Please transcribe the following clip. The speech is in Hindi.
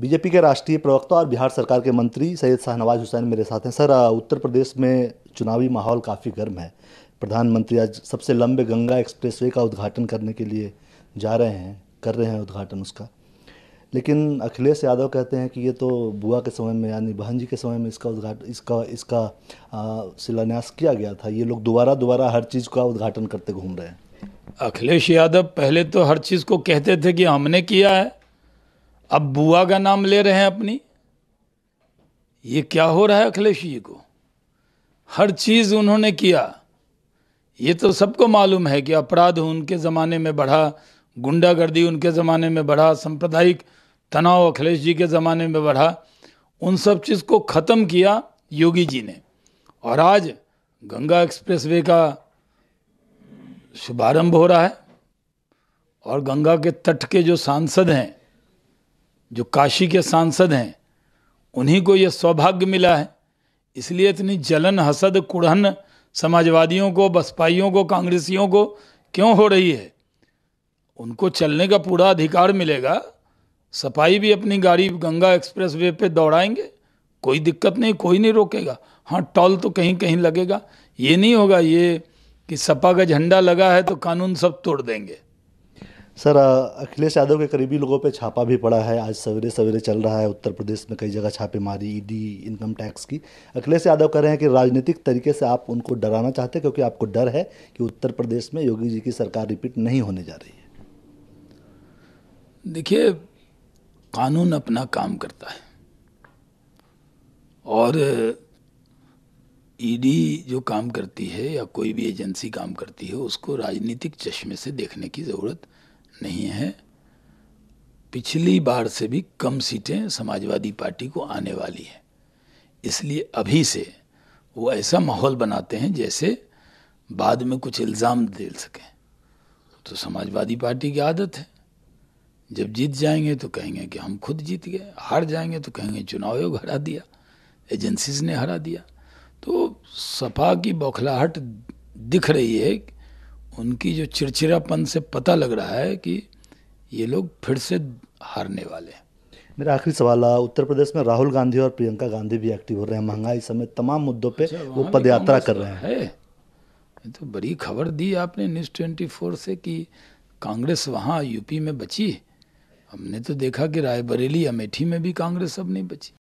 बीजेपी के राष्ट्रीय प्रवक्ता और बिहार सरकार के मंत्री सैयद शाहनवाज हुसैन मेरे साथ हैं सर उत्तर प्रदेश में चुनावी माहौल काफ़ी गर्म है प्रधानमंत्री आज सबसे लंबे गंगा एक्सप्रेसवे का उद्घाटन करने के लिए जा रहे हैं कर रहे हैं उद्घाटन उसका लेकिन अखिलेश यादव कहते हैं कि ये तो बुआ के समय में यानी बहन जी के समय में इसका उद्घाटन इसका इसका शिलान्यास किया गया था ये लोग दोबारा दोबारा हर चीज़ का उद्घाटन करते घूम रहे हैं अखिलेश यादव पहले तो हर चीज़ को कहते थे कि हमने किया है अब बुआ का नाम ले रहे हैं अपनी ये क्या हो रहा है अखिलेश जी को हर चीज़ उन्होंने किया ये तो सबको मालूम है कि अपराध उनके ज़माने में बढ़ा गुंडागर्दी उनके ज़माने में बढ़ा सांप्रदायिक तनाव अखिलेश जी के ज़माने में बढ़ा उन सब चीज़ को ख़त्म किया योगी जी ने और आज गंगा एक्सप्रेसवे का शुभारंभ हो रहा है और गंगा के तट के जो सांसद हैं जो काशी के सांसद हैं उन्हीं को यह सौभाग्य मिला है इसलिए इतनी जलन हसद कुड़हन समाजवादियों को बसपाइयों को कांग्रेसियों को क्यों हो रही है उनको चलने का पूरा अधिकार मिलेगा सफाई भी अपनी गाड़ी गंगा एक्सप्रेस वे पर दौड़ाएंगे कोई दिक्कत नहीं कोई नहीं रोकेगा हाँ टॉल तो कहीं कहीं लगेगा ये नहीं होगा ये कि सपा का झंडा लगा है तो कानून सब तोड़ देंगे सर अखिलेश यादव के करीबी लोगों पे छापा भी पड़ा है आज सवेरे सवेरे चल रहा है उत्तर प्रदेश में कई जगह छापेमारी ईडी इनकम टैक्स की अखिलेश यादव कह रहे हैं कि राजनीतिक तरीके से आप उनको डराना चाहते हैं क्योंकि आपको डर है कि उत्तर प्रदेश में योगी जी की सरकार रिपीट नहीं होने जा रही है देखिए कानून अपना काम करता है और ईडी जो काम करती है या कोई भी एजेंसी काम करती है उसको राजनीतिक चश्मे से देखने की ज़रूरत नहीं है पिछली बार से भी कम सीटें समाजवादी पार्टी को आने वाली है इसलिए अभी से वो ऐसा माहौल बनाते हैं जैसे बाद में कुछ इल्ज़ाम दे सकें तो समाजवादी पार्टी की आदत है जब जीत जाएंगे तो कहेंगे कि हम खुद जीत गए हार जाएंगे तो कहेंगे चुनाव आयोग हरा दिया एजेंसीज ने हरा दिया तो सपा की बौखलाहट दिख रही है उनकी जो चिड़चिड़ापन से पता लग रहा है कि ये लोग फिर से हारने वाले हैं मेरा आखिरी सवाल है उत्तर प्रदेश में राहुल गांधी और प्रियंका गांधी भी एक्टिव हो रहे हैं महंगाई समेत तमाम मुद्दों पे अच्छा, वो पदयात्रा कर रहे हैं है। ये तो बड़ी खबर दी आपने न्यूज़ ट्वेंटी फोर से कि कांग्रेस वहाँ यूपी में बची हमने तो देखा कि रायबरेली अमेठी में भी कांग्रेस अब नहीं बची